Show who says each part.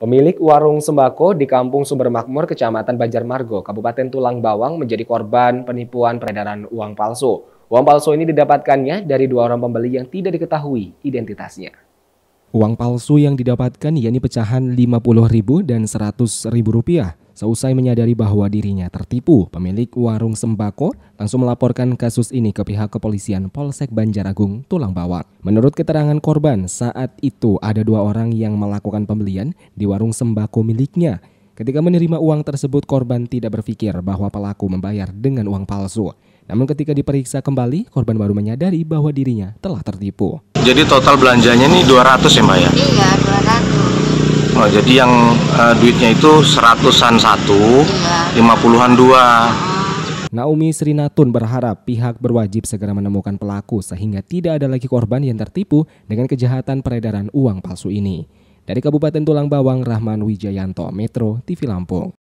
Speaker 1: Pemilik warung sembako di Kampung Sumber Makmur, Kecamatan Banjarmargo, Kabupaten Tulang Bawang menjadi korban penipuan peredaran uang palsu. Uang palsu ini didapatkannya dari dua orang pembeli yang tidak diketahui identitasnya. Uang palsu yang didapatkan yakni pecahan Rp50.000 dan rp rupiah. Seusai menyadari bahwa dirinya tertipu, pemilik warung sembako langsung melaporkan kasus ini ke pihak kepolisian Polsek Banjaragung, Tulang Bawang. Menurut keterangan korban, saat itu ada dua orang yang melakukan pembelian di warung sembako miliknya. Ketika menerima uang tersebut, korban tidak berpikir bahwa pelaku membayar dengan uang palsu. Namun ketika diperiksa kembali, korban baru menyadari bahwa dirinya telah tertipu.
Speaker 2: Jadi total belanjanya ini 200 ya Mbak ya? Iya, 200. Oh, jadi yang uh, duitnya itu seratusan satu, iya. lima puluhan dua.
Speaker 1: Naomi Srinatun berharap pihak berwajib segera menemukan pelaku sehingga tidak ada lagi korban yang tertipu dengan kejahatan peredaran uang palsu ini. Dari Kabupaten Tulang Bawang, Rahman Wijayanto, Metro TV Lampung.